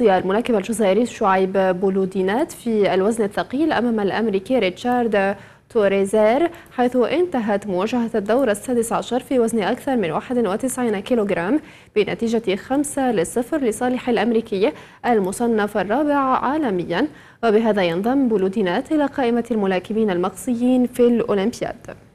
الشخصية المنكبة الجزائري شعيب بولودينات في الوزن الثقيل أمام الأمريكي ريتشارد توريزير حيث انتهت مواجهة الدور السادس عشر في وزن أكثر من 91 كيلوغرام بنتيجة 5 لصفر لصالح الأمريكي المصنف الرابع عالميا وبهذا ينضم بولودينات إلى قائمة الملاكمين المقصيين في الأولمبياد